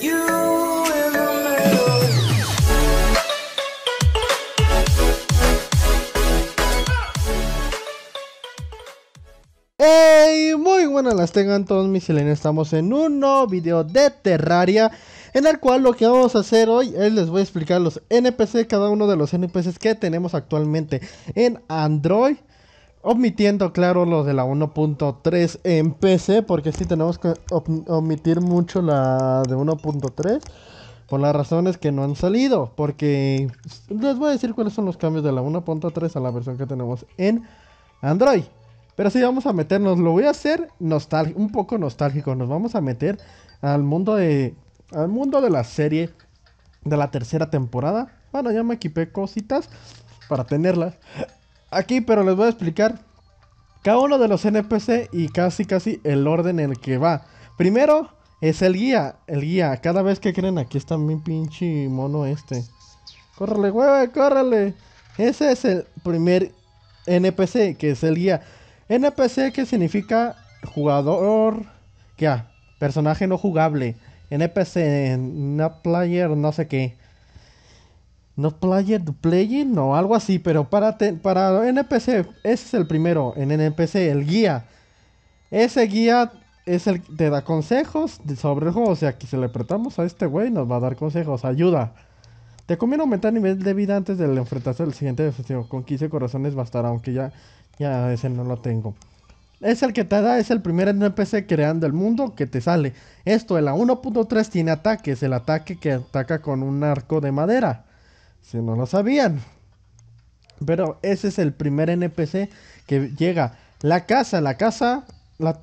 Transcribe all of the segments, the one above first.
Hey, muy buenas las tengan todos mis chilenos. Estamos en un nuevo video de Terraria. En el cual lo que vamos a hacer hoy es les voy a explicar los NPC, cada uno de los NPCs que tenemos actualmente en Android Omitiendo, claro, lo de la 1.3 en PC, porque sí tenemos que omitir mucho la de 1.3 por las razones que no han salido. Porque les voy a decir cuáles son los cambios de la 1.3 a la versión que tenemos en Android. Pero si vamos a meternos, lo voy a hacer nostálgico, un poco nostálgico. Nos vamos a meter al mundo de, al mundo de la serie de la tercera temporada. Bueno, ya me equipé cositas para tenerlas aquí, pero les voy a explicar cada uno de los NPC y casi casi el orden en el que va. Primero es el guía, el guía. Cada vez que creen, aquí está mi pinche mono este. Córrele, hueve, córrele. Ese es el primer NPC, que es el guía. NPC que significa jugador, ya, personaje no jugable. NPC, no player, no sé qué. No Player to Play, no, algo así, pero para, para NPC, ese es el primero en NPC, el guía. Ese guía es el que te da consejos sobre el juego. O sea, que si le apretamos a este güey, nos va a dar consejos, ayuda. Te conviene aumentar nivel de vida antes de enfrentarse al siguiente desafío. Con 15 corazones bastará, aunque ya, ya ese no lo tengo. Es el que te da, es el primer NPC creando el mundo que te sale. Esto, el A1.3 tiene ataques. El ataque que ataca con un arco de madera. Si no lo sabían. Pero ese es el primer NPC que llega. La casa, la casa la,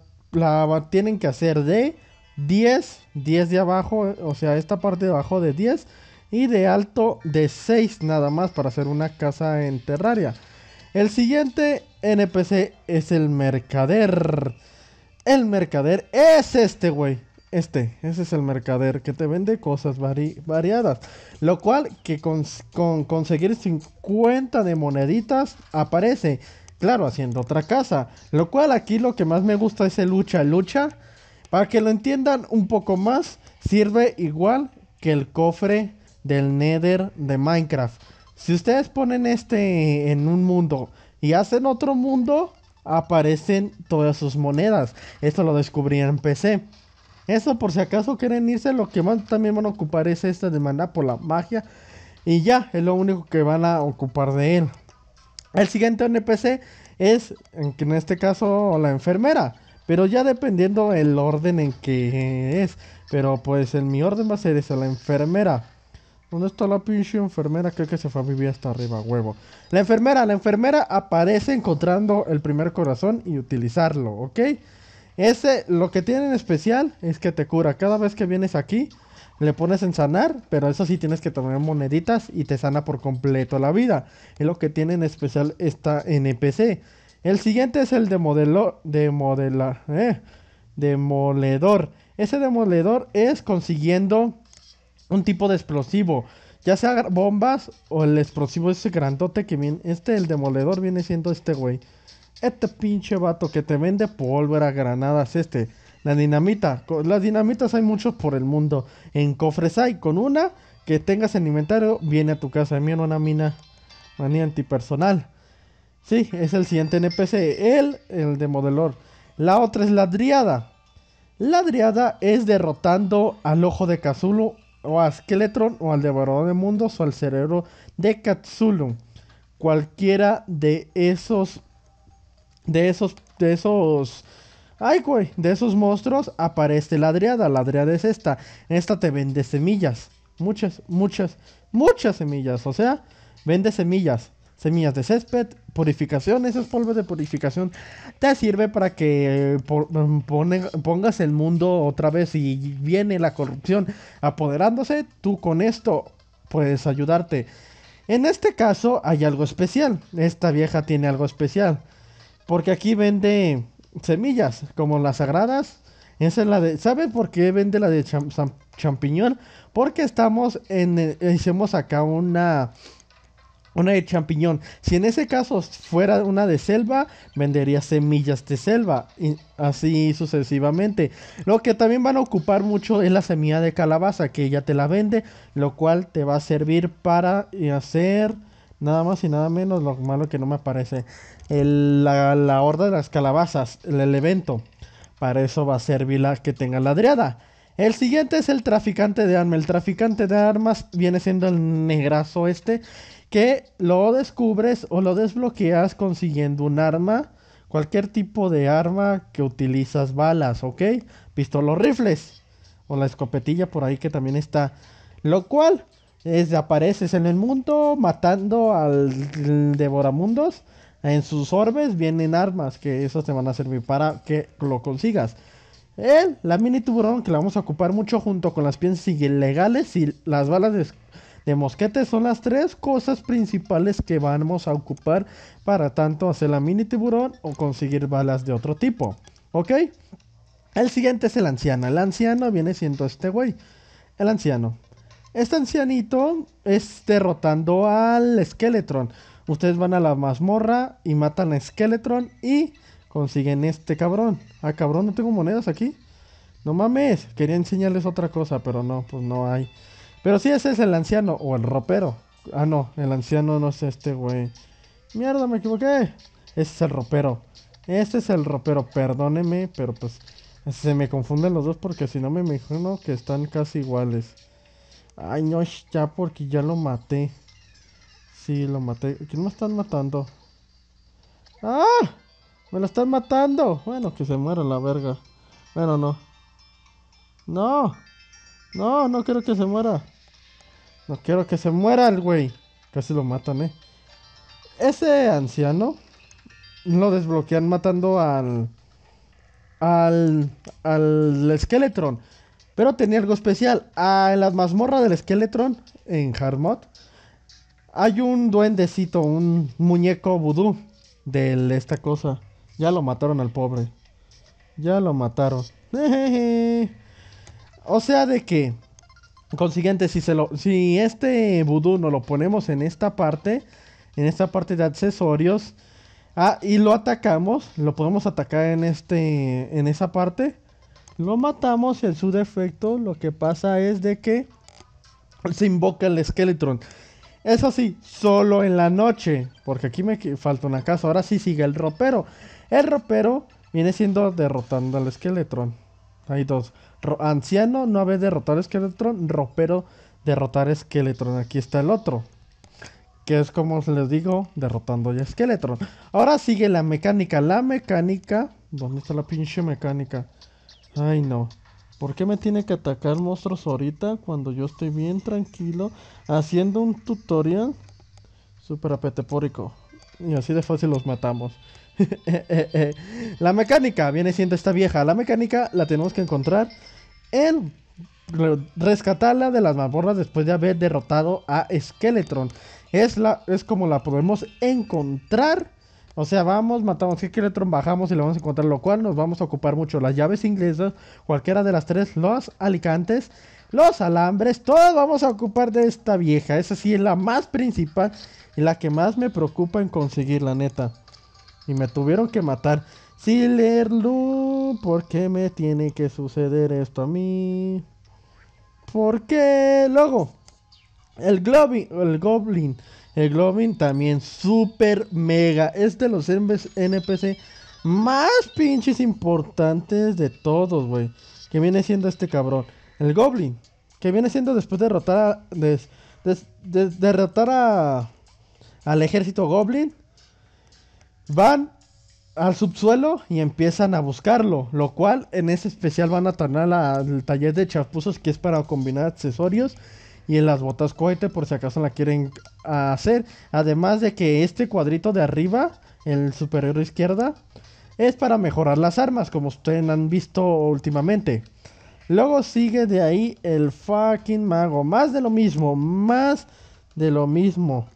tienen que hacer de 10, 10 de abajo, o sea, esta parte de abajo de 10 y de alto de 6 nada más para hacer una casa en Terraria. El siguiente NPC es el mercader. El mercader es este güey. Este, ese es el mercader que te vende cosas variadas. Lo cual que con, con conseguir 50 de moneditas aparece, claro, haciendo otra casa. Lo cual aquí lo que más me gusta es el lucha lucha. Para que lo entiendan un poco más, sirve igual que el cofre del Nether de Minecraft. Si ustedes ponen este en un mundo y hacen otro mundo, aparecen todas sus monedas. Esto lo descubrí en PC. Eso por si acaso quieren irse, lo que más también van a ocupar es esta demanda por la magia. Y ya, es lo único que van a ocupar de él. El siguiente NPC es, en este caso, la enfermera. Pero ya dependiendo el orden en que es. Pero pues en mi orden va a ser esa, la enfermera. ¿Dónde está la pinche enfermera? Creo que se fue a vivir hasta arriba, huevo. La enfermera, la enfermera aparece encontrando el primer corazón y utilizarlo, ¿ok? Ese, lo que tiene en especial es que te cura. Cada vez que vienes aquí, le pones en sanar, pero eso sí tienes que tomar moneditas y te sana por completo la vida. Es lo que tiene en especial esta NPC. El siguiente es el de modelo, de eh, demoledor. Ese demoledor es consiguiendo un tipo de explosivo, ya sea bombas o el explosivo ese grandote que viene, este el demoledor viene siendo este güey. Este pinche vato que te vende pólvora, granadas, este. La dinamita. Las dinamitas hay muchos por el mundo. En cofres hay. Con una que tengas en inventario, viene a tu casa. Mira una mina. Manía antipersonal. Sí, es el siguiente NPC. el, el modelor La otra es la driada. La driada es derrotando al ojo de Cazulo o a Skeletron o al devorador de mundos o al cerebro de Cazulo Cualquiera de esos de esos, de esos, ay, de esos monstruos aparece la Adriada. La Adriada es esta. Esta te vende semillas. Muchas, muchas, muchas semillas. O sea, vende semillas. Semillas de césped, purificación, esos polvos de purificación te sirve para que eh, mm, pongas el mundo otra vez y viene la corrupción apoderándose, tú con esto puedes ayudarte. En este caso hay algo especial, esta vieja tiene algo especial. Porque aquí vende semillas, como las sagradas. Esa es la de. ¿Sabe por qué vende la de champiñón? Porque estamos en. Hicimos eh, acá una. Una de champiñón. Si en ese caso fuera una de selva, vendería semillas de selva. Y así sucesivamente. Lo que también van a ocupar mucho es la semilla de calabaza, que ella te la vende. Lo cual te va a servir para eh, hacer Nada más y nada menos, lo malo que no me aparece. El, la, horda de las calabazas, el, evento. Para eso va a ser vila que tenga ladreada. El siguiente es el traficante de armas. El traficante de armas viene siendo el negrazo este. Que lo descubres o lo desbloqueas consiguiendo un arma. Cualquier tipo de arma que utilizas balas, ¿ok? Pistolos rifles. O la escopetilla por ahí que también está. Lo cual es, apareces en el mundo matando al devoramundos. En sus orbes vienen armas que esas te van a servir para que lo consigas. El, la mini tiburón que la vamos a ocupar mucho junto con las piensas ilegales y las balas de, de, mosquete son las tres cosas principales que vamos a ocupar para tanto hacer la mini tiburón o conseguir balas de otro tipo. ¿Ok? El siguiente es el anciano. El anciano viene siendo este güey. El anciano. Este ancianito es derrotando al Skeletron. Ustedes van a la mazmorra y matan a Skeletron y consiguen este cabrón. Ah, cabrón, no tengo monedas aquí. No mames, quería enseñarles otra cosa, pero no, pues no hay. Pero sí, ese es el anciano o el ropero. Ah, no, el anciano no es este, güey. Mierda, me equivoqué. Ese es el ropero. Este es el ropero, perdóneme, pero pues se me confunden los dos porque si no me imagino que están casi iguales. Ay, no, ya porque ya lo maté. Sí, lo maté. ¿Quién me están matando? ¡Ah! ¡Me lo están matando! Bueno, que se muera la verga. Bueno, no. ¡No! No, no quiero que se muera. No quiero que se muera el güey. Casi lo matan, eh. Ese anciano lo desbloquean matando al. Al. Al esqueletron pero tenía algo especial. Ah, en las mazmorras del Skeletron, en Hardmod, hay un duendecito, un muñeco vudú de esta cosa. Ya lo mataron al pobre. Ya lo mataron. o sea de que, consiguiente, si, se lo, si este vudú no lo ponemos en esta parte, en esta parte de accesorios, ah, y lo atacamos, lo podemos atacar en, este, en esa parte lo matamos en su defecto. Lo que pasa es de que se invoca el Skeletron. Eso sí, solo en la noche. Porque aquí me falta una casa. Ahora sí sigue el ropero. El ropero viene siendo derrotando al Skeletron. Hay dos. anciano no haber derrotado al Ropero derrotar a Aquí está el otro. Que es como les digo, derrotando al Skeletron. Ahora sigue la mecánica. La mecánica. ¿Dónde está la pinche mecánica? Ay, no. ¿Por qué me tiene que atacar monstruos ahorita cuando yo estoy bien tranquilo haciendo un tutorial súper apetepórico? Y así de fácil los matamos. la mecánica viene siendo esta vieja. La mecánica la tenemos que encontrar en rescatarla de las mazmorras después de haber derrotado a Skeletron. Es, la, es como la podemos encontrar o sea, vamos, matamos tron? bajamos y lo vamos a encontrar, lo cual nos vamos a ocupar mucho. Las llaves inglesas, cualquiera de las tres, los alicantes, los alambres, todos vamos a ocupar de esta vieja. Esa sí es la más principal y la que más me preocupa en conseguir, la neta. Y me tuvieron que matar. Silerlu, ¿por qué me tiene que suceder esto a mí? ¿Por qué? Luego, el, el Goblin el Goblin también super mega. Es de los NPC más pinches importantes de todos, güey. Que viene siendo este cabrón. El Goblin. Que viene siendo después de derrotar derrotar Al ejército Goblin. Van al subsuelo y empiezan a buscarlo. Lo cual en ese especial van a tornar al taller de chapuzos que es para combinar accesorios y en las botas cohete por si acaso la quieren hacer. Además de que este cuadrito de arriba, el superior izquierda, es para mejorar las armas, como ustedes han visto últimamente. Luego sigue de ahí el fucking mago. Más de lo mismo, más de lo mismo.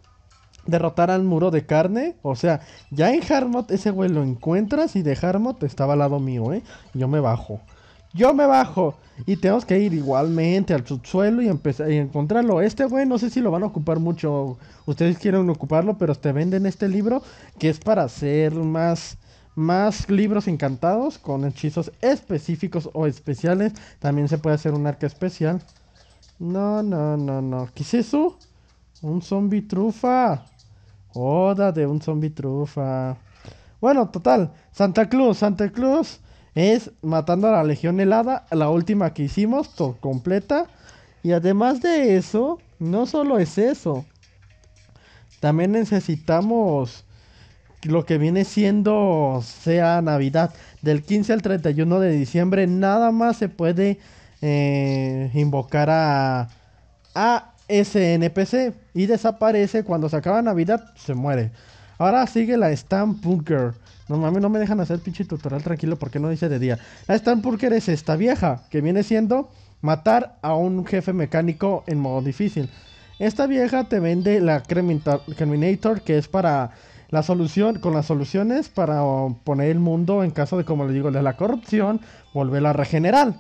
Derrotar al muro de carne. O sea, ya en Harmot ese güey lo encuentras y de Harmot estaba al lado mío, ¿eh? Yo me bajo yo me bajo. Y tenemos que ir igualmente al subsuelo y, empezar, y encontrarlo. Este güey no sé si lo van a ocupar mucho. Ustedes quieren ocuparlo, pero te venden este libro que es para hacer más, más libros encantados con hechizos específicos o especiales. También se puede hacer un arca especial. No, no, no, no. ¿Qué es eso? Un zombi trufa. Oda de un zombi trufa. Bueno, total. Santa Cruz, Santa Cruz es Matando a la Legión Helada, la última que hicimos, completa. Y además de eso, no solo es eso. También necesitamos lo que viene siendo sea Navidad. Del 15 al 31 de diciembre nada más se puede eh, invocar a, a ese NPC. Y desaparece cuando se acaba Navidad, se muere. Ahora sigue la Stampunker. No mames, no me dejan hacer pinche tutorial tranquilo porque no dice de día. La Stampunker es esta vieja, que viene siendo matar a un jefe mecánico en modo difícil. Esta vieja te vende la Creminator, que es para la solución, con las soluciones para poner el mundo en caso de, como les digo, de la corrupción, volverla a regenerar.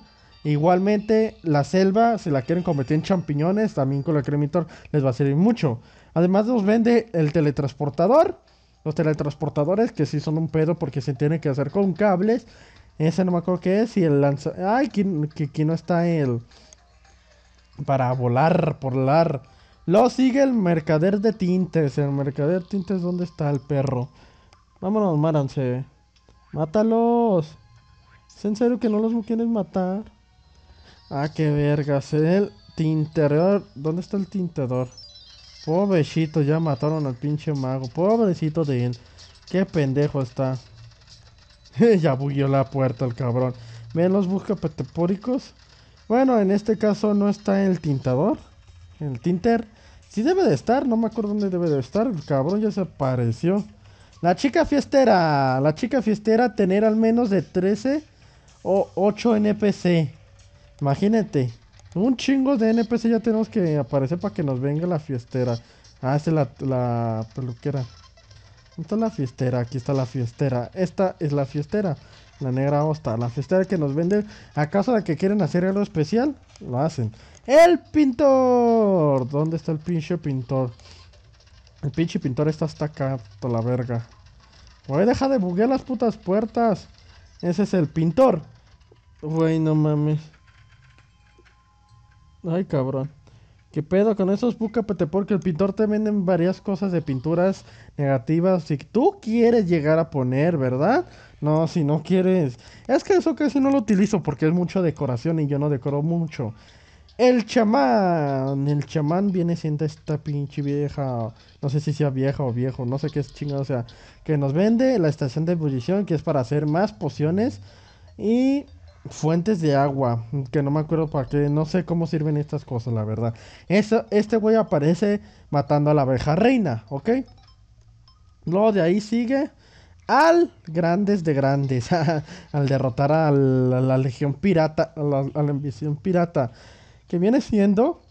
Igualmente, la selva, si la quieren convertir en champiñones, también con la Cremator les va a servir mucho. Además, nos vende el teletransportador, los teletransportadores, que sí son un pedo porque se tienen que hacer con cables. Ese no me acuerdo qué es. Y el lanza. Ay, que aquí no está el. Para volar, volar. lo sigue el mercader de tintes. El mercader de tintes, ¿dónde está el perro? Vámonos, máranse. Mátalos. ¿Es en serio que no los quieren matar? Ah, qué vergas. El tinterador. ¿Dónde está el tintador? Pobrecito, ya mataron al pinche mago. Pobrecito de él. Qué pendejo está. ya bugueó la puerta el cabrón. Menos los petepóricos Bueno, en este caso no está el tintador. El tinter. Sí debe de estar, no me acuerdo dónde debe de estar. El cabrón ya se apareció. La chica fiestera. La chica fiestera tener al menos de 13 o 8 NPC. Imagínate. Un chingo de NPC ya tenemos que aparecer para que nos venga la fiestera. Ah, es este, la, peluquera. ¿Dónde está la fiestera? Aquí está la fiestera. Esta es la fiestera. La negra hosta. La fiestera que nos vende. ¿Acaso de que quieren hacer algo especial? Lo hacen. ¡El pintor! ¿Dónde está el pinche pintor? El pinche pintor está hasta acá, toda la verga. Güey, deja de buguear las putas puertas. Ese es el pintor. Bueno, no mames. Ay, cabrón. ¿Qué pedo con esos bucapete? Porque el pintor te venden varias cosas de pinturas negativas. Si tú quieres llegar a poner, ¿verdad? No, si no quieres. Es que eso casi no lo utilizo porque es mucho decoración y yo no decoro mucho. El chamán. El chamán viene siendo esta pinche vieja. No sé si sea vieja o viejo. No sé qué es chingada. O sea, que nos vende la estación de ebullición que es para hacer más pociones. Y fuentes de agua, que no me acuerdo para qué, no sé cómo sirven estas cosas, la verdad. Eso, este güey aparece matando a la abeja reina, ¿ok? Luego de ahí sigue al grandes de grandes, al derrotar a la, legión pirata, a la, ambición pirata, que viene siendo...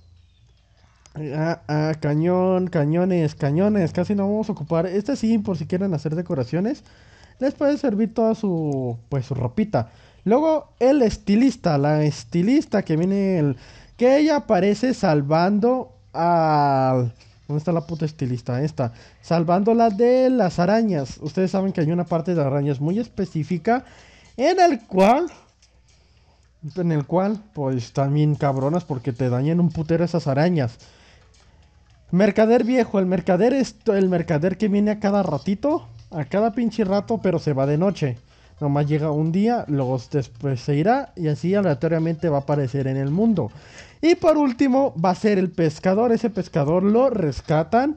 Ah, ah, cañón, cañones, cañones, casi no vamos a ocupar. Este sí, por si quieren hacer decoraciones, les puede servir toda su, pues, su ropita. Luego el estilista, la estilista que viene el... Que ella aparece salvando al... ¿Dónde está la puta estilista? Esta. Salvándola de las arañas. Ustedes saben que hay una parte de arañas muy específica. En el cual. En el cual, pues también cabronas porque te dañan un putero esas arañas. Mercader viejo. El mercader, es el mercader que viene a cada ratito. A cada pinche rato, pero se va de noche. Nomás llega un día, luego después se irá y así aleatoriamente va a aparecer en el mundo. Y por último va a ser el pescador. Ese pescador lo rescatan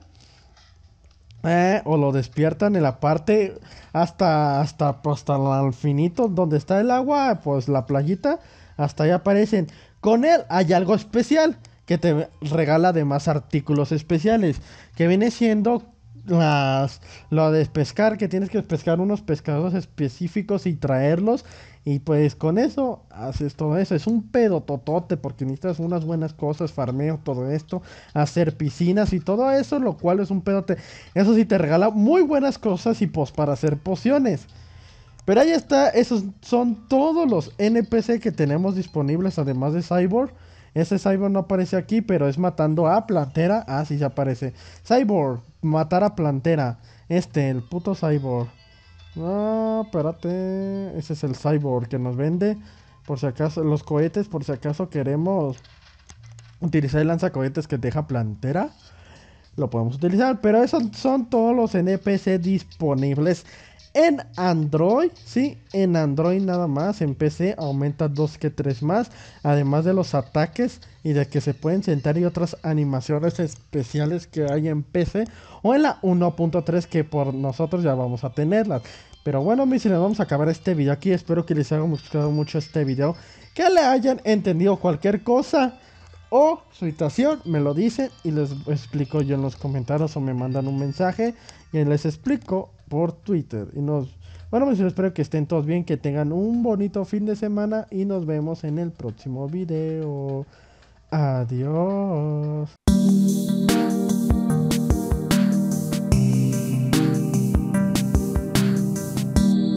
eh, o lo despiertan en la parte hasta, hasta, pues, hasta el infinito donde está el agua, pues la playita. Hasta ahí aparecen. Con él hay algo especial que te regala además artículos especiales. Que viene siendo las lo de pescar que tienes que pescar unos pescados específicos y traerlos y pues con eso haces todo eso es un pedo totote porque necesitas unas buenas cosas farmeo todo esto hacer piscinas y todo eso lo cual es un pedote eso sí te regala muy buenas cosas y pues para hacer pociones pero ahí está esos son todos los NPC que tenemos disponibles además de Cyborg ese Cyborg no aparece aquí, pero es matando a Plantera. Ah, sí, se aparece. Cyborg, matar a Plantera. Este, el puto Cyborg. Ah, espérate. Ese es el Cyborg que nos vende. Por si acaso, los cohetes, por si acaso queremos utilizar el lanzacohetes que deja Plantera. Lo podemos utilizar, pero esos son todos los NPC disponibles en Android, sí, en Android nada más, en PC aumenta dos que tres más, además de los ataques y de que se pueden sentar y otras animaciones especiales que hay en PC o en la 1.3 que por nosotros ya vamos a tenerlas. Pero bueno, mis vamos a acabar este video aquí, espero que les haya gustado mucho este video, que le hayan entendido cualquier cosa o su situación, me lo dicen y les explico yo en los comentarios o me mandan un mensaje y les explico por Twitter. Y nos, bueno, pues espero que estén todos bien, que tengan un bonito fin de semana y nos vemos en el próximo video. Adiós.